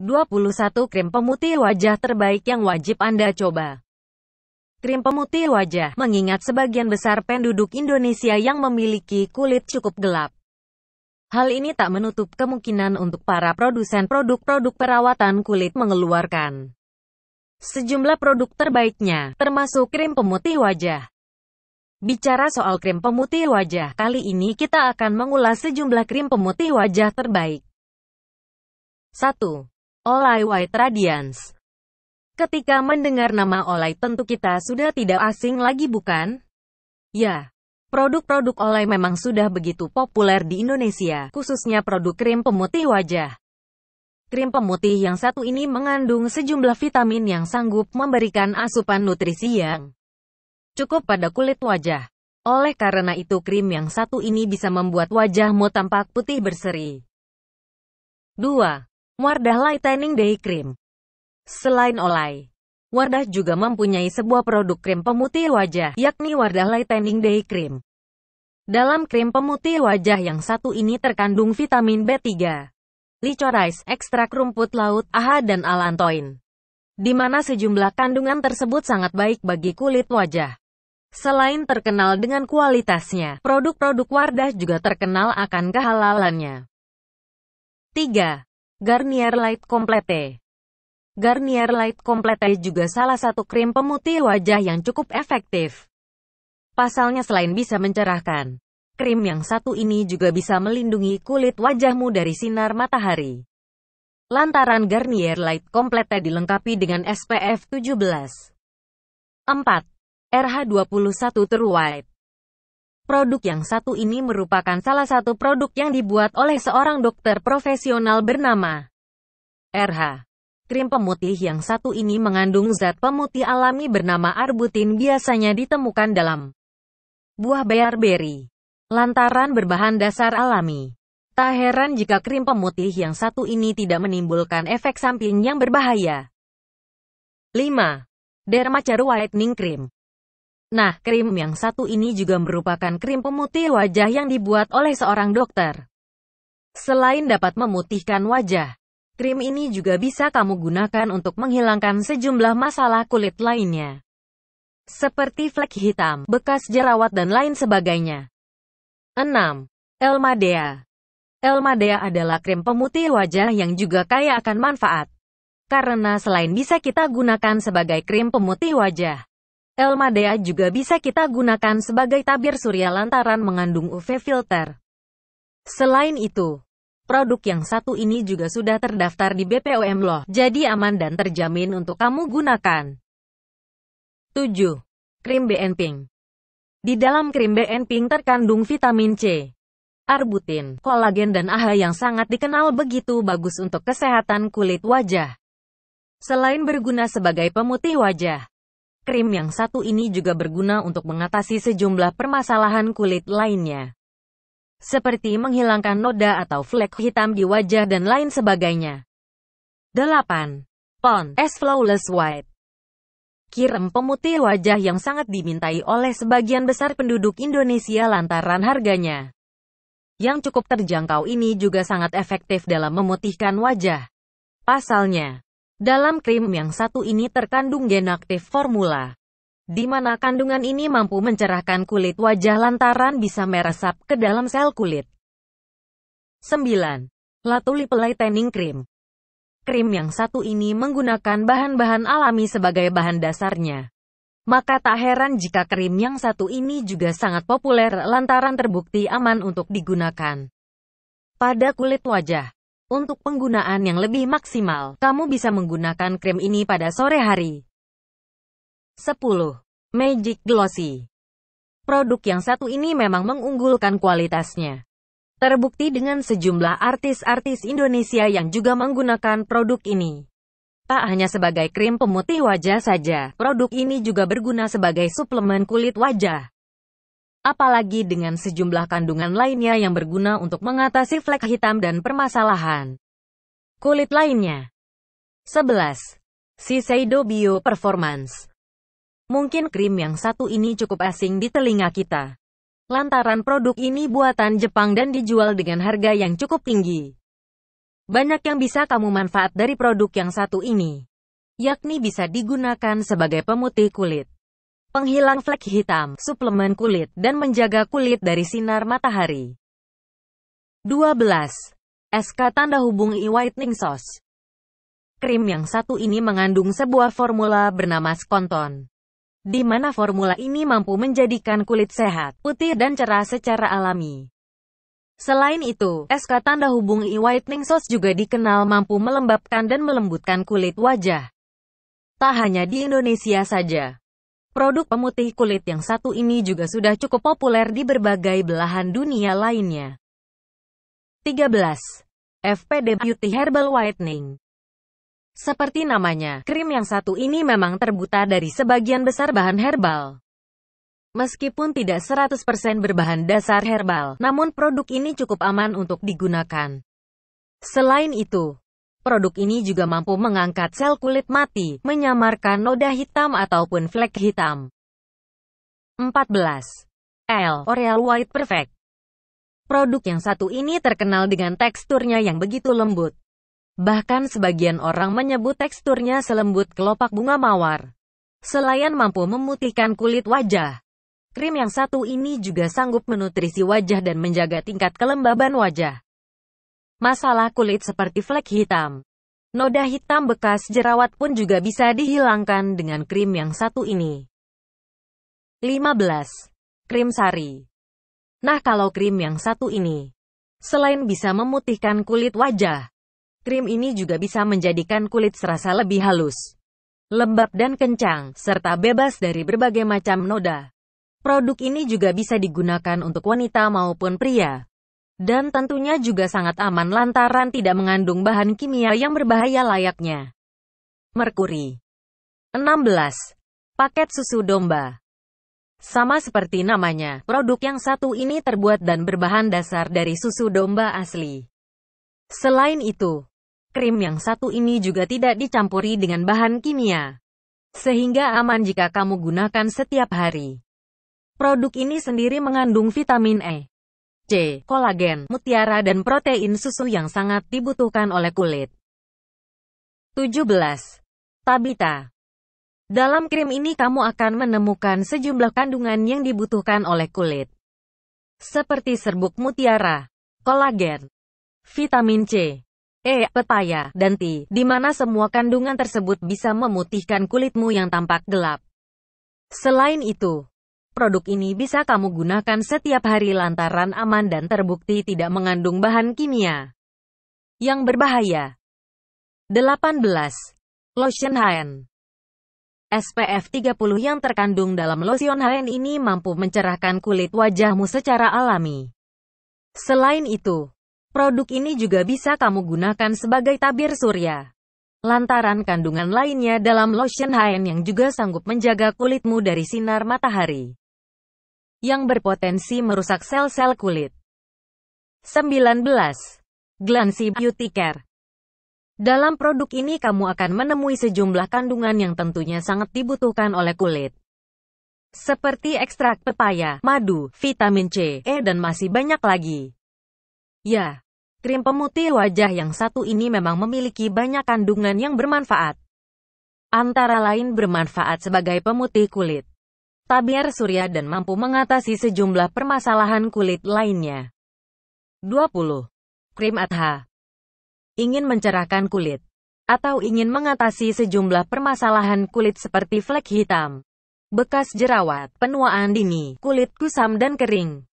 21 Krim pemutih wajah terbaik yang wajib Anda coba. Krim pemutih wajah, mengingat sebagian besar penduduk Indonesia yang memiliki kulit cukup gelap. Hal ini tak menutup kemungkinan untuk para produsen produk-produk perawatan kulit mengeluarkan sejumlah produk terbaiknya, termasuk krim pemutih wajah. Bicara soal krim pemutih wajah, kali ini kita akan mengulas sejumlah krim pemutih wajah terbaik. 1. Olay White Radiance. Ketika mendengar nama Olay tentu kita sudah tidak asing lagi bukan? Ya, produk-produk Olay memang sudah begitu populer di Indonesia, khususnya produk krim pemutih wajah. Krim pemutih yang satu ini mengandung sejumlah vitamin yang sanggup memberikan asupan nutrisi yang cukup pada kulit wajah. Oleh karena itu krim yang satu ini bisa membuat wajahmu tampak putih berseri. 2. Wardah Lightening Day Cream Selain olay, Wardah juga mempunyai sebuah produk krim pemutih wajah, yakni Wardah Lightening Day Cream. Dalam krim pemutih wajah yang satu ini terkandung vitamin B3, licorice, ekstrak rumput laut, AHA dan alantoin. Di mana sejumlah kandungan tersebut sangat baik bagi kulit wajah. Selain terkenal dengan kualitasnya, produk-produk Wardah juga terkenal akan kehalalannya. 3. Garnier Light Complete. Garnier Light Complete juga salah satu krim pemutih wajah yang cukup efektif. Pasalnya selain bisa mencerahkan, krim yang satu ini juga bisa melindungi kulit wajahmu dari sinar matahari. Lantaran Garnier Light Complete dilengkapi dengan SPF 17. 4. RH21 True White Produk yang satu ini merupakan salah satu produk yang dibuat oleh seorang dokter profesional bernama RH. Krim pemutih yang satu ini mengandung zat pemutih alami bernama arbutin biasanya ditemukan dalam buah beri. Lantaran berbahan dasar alami. Tak heran jika krim pemutih yang satu ini tidak menimbulkan efek samping yang berbahaya. 5. Derma Whitening Cream Nah, krim yang satu ini juga merupakan krim pemutih wajah yang dibuat oleh seorang dokter. Selain dapat memutihkan wajah, krim ini juga bisa kamu gunakan untuk menghilangkan sejumlah masalah kulit lainnya. Seperti flek hitam, bekas jerawat dan lain sebagainya. 6. Elmadea Elmadea adalah krim pemutih wajah yang juga kaya akan manfaat. Karena selain bisa kita gunakan sebagai krim pemutih wajah, Elmadea juga bisa kita gunakan sebagai tabir surya lantaran mengandung UV filter. Selain itu, produk yang satu ini juga sudah terdaftar di BPOM loh, jadi aman dan terjamin untuk kamu gunakan. 7. Krim BN Pink Di dalam krim BN Pink terkandung vitamin C, arbutin, kolagen dan AHA yang sangat dikenal begitu bagus untuk kesehatan kulit wajah. Selain berguna sebagai pemutih wajah, krim yang satu ini juga berguna untuk mengatasi sejumlah permasalahan kulit lainnya. Seperti menghilangkan noda atau flek hitam di wajah dan lain sebagainya. 8. Pond S Flawless White Kirem pemutih wajah yang sangat dimintai oleh sebagian besar penduduk Indonesia lantaran harganya. Yang cukup terjangkau ini juga sangat efektif dalam memutihkan wajah. Pasalnya, dalam krim yang satu ini terkandung gen aktif formula, di mana kandungan ini mampu mencerahkan kulit wajah lantaran bisa meresap ke dalam sel kulit. 9. Latuli Pelai Tanning Cream Krim yang satu ini menggunakan bahan-bahan alami sebagai bahan dasarnya. Maka tak heran jika krim yang satu ini juga sangat populer lantaran terbukti aman untuk digunakan pada kulit wajah. Untuk penggunaan yang lebih maksimal, kamu bisa menggunakan krim ini pada sore hari. 10. Magic Glossy Produk yang satu ini memang mengunggulkan kualitasnya. Terbukti dengan sejumlah artis-artis Indonesia yang juga menggunakan produk ini. Tak hanya sebagai krim pemutih wajah saja, produk ini juga berguna sebagai suplemen kulit wajah apalagi dengan sejumlah kandungan lainnya yang berguna untuk mengatasi flek hitam dan permasalahan kulit lainnya. 11. Shiseido Bio Performance Mungkin krim yang satu ini cukup asing di telinga kita. Lantaran produk ini buatan Jepang dan dijual dengan harga yang cukup tinggi. Banyak yang bisa kamu manfaat dari produk yang satu ini yakni bisa digunakan sebagai pemutih kulit, penghilang flek hitam, suplemen kulit, dan menjaga kulit dari sinar matahari. 12. SK tanda hubung i whitening sauce. Krim yang satu ini mengandung sebuah formula bernama skonton, di mana formula ini mampu menjadikan kulit sehat, putih dan cerah secara alami. Selain itu, SK tanda hubung i whitening sauce juga dikenal mampu melembabkan dan melembutkan kulit wajah. Tak hanya di Indonesia saja, Produk pemutih kulit yang satu ini juga sudah cukup populer di berbagai belahan dunia lainnya. 13. FPD Beauty Herbal Whitening Seperti namanya, krim yang satu ini memang terbuta dari sebagian besar bahan herbal. Meskipun tidak 100% berbahan dasar herbal, namun produk ini cukup aman untuk digunakan. Selain itu, Produk ini juga mampu mengangkat sel kulit mati, menyamarkan noda hitam ataupun flek hitam. 14. L. Oreal White Perfect Produk yang satu ini terkenal dengan teksturnya yang begitu lembut. Bahkan sebagian orang menyebut teksturnya selembut kelopak bunga mawar. Selain mampu memutihkan kulit wajah, krim yang satu ini juga sanggup menutrisi wajah dan menjaga tingkat kelembaban wajah. Masalah kulit seperti flek hitam. Noda hitam bekas jerawat pun juga bisa dihilangkan dengan krim yang satu ini. 15. Krim sari. Nah kalau krim yang satu ini, selain bisa memutihkan kulit wajah, krim ini juga bisa menjadikan kulit serasa lebih halus, lembab dan kencang, serta bebas dari berbagai macam noda. Produk ini juga bisa digunakan untuk wanita maupun pria dan tentunya juga sangat aman lantaran tidak mengandung bahan kimia yang berbahaya layaknya merkuri. 16. Paket susu domba. Sama seperti namanya, produk yang satu ini terbuat dan berbahan dasar dari susu domba asli. Selain itu, krim yang satu ini juga tidak dicampuri dengan bahan kimia, sehingga aman jika kamu gunakan setiap hari. Produk ini sendiri mengandung vitamin E, C. Kolagen, mutiara dan protein susu yang sangat dibutuhkan oleh kulit. 17. Tabita Dalam krim ini kamu akan menemukan sejumlah kandungan yang dibutuhkan oleh kulit. Seperti serbuk mutiara, kolagen, vitamin C, E, pepaya, dan T, di mana semua kandungan tersebut bisa memutihkan kulitmu yang tampak gelap. Selain itu, produk ini bisa kamu gunakan setiap hari lantaran aman dan terbukti tidak mengandung bahan kimia yang berbahaya. 18. Lotion Hand SPF 30 yang terkandung dalam lotion hand ini mampu mencerahkan kulit wajahmu secara alami. Selain itu, produk ini juga bisa kamu gunakan sebagai tabir surya. Lantaran kandungan lainnya dalam lotion hand yang juga sanggup menjaga kulitmu dari sinar matahari yang berpotensi merusak sel-sel kulit. 19. Glancy Beauty Care Dalam produk ini kamu akan menemui sejumlah kandungan yang tentunya sangat dibutuhkan oleh kulit. Seperti ekstrak pepaya, madu, vitamin C, E dan masih banyak lagi. Ya, krim pemutih wajah yang satu ini memang memiliki banyak kandungan yang bermanfaat. Antara lain bermanfaat sebagai pemutih kulit tabiar surya dan mampu mengatasi sejumlah permasalahan kulit lainnya. 20. Krim Atha Ingin mencerahkan kulit atau ingin mengatasi sejumlah permasalahan kulit seperti flek hitam, bekas jerawat, penuaan dini, kulit kusam dan kering.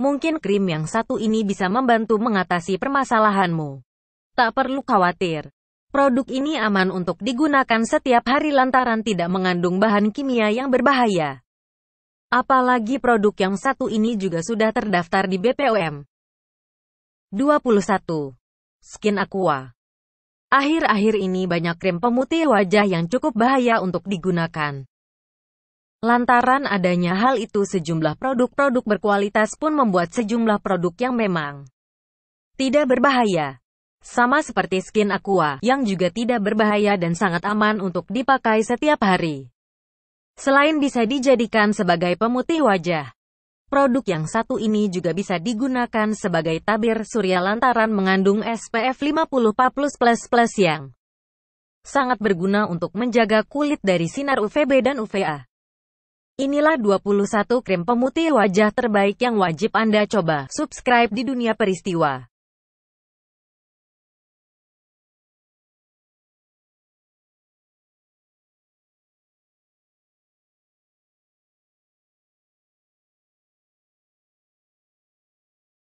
Mungkin krim yang satu ini bisa membantu mengatasi permasalahanmu. Tak perlu khawatir, Produk ini aman untuk digunakan setiap hari lantaran tidak mengandung bahan kimia yang berbahaya. Apalagi produk yang satu ini juga sudah terdaftar di BPOM. 21. Skin Aqua Akhir-akhir ini banyak krim pemutih wajah yang cukup bahaya untuk digunakan. Lantaran adanya hal itu sejumlah produk-produk berkualitas pun membuat sejumlah produk yang memang tidak berbahaya sama seperti skin aqua, yang juga tidak berbahaya dan sangat aman untuk dipakai setiap hari. Selain bisa dijadikan sebagai pemutih wajah, produk yang satu ini juga bisa digunakan sebagai tabir surya lantaran mengandung SPF 50 plus yang sangat berguna untuk menjaga kulit dari sinar UVB dan UVA. Inilah 21 krim pemutih wajah terbaik yang wajib Anda coba. Subscribe di Dunia Peristiwa.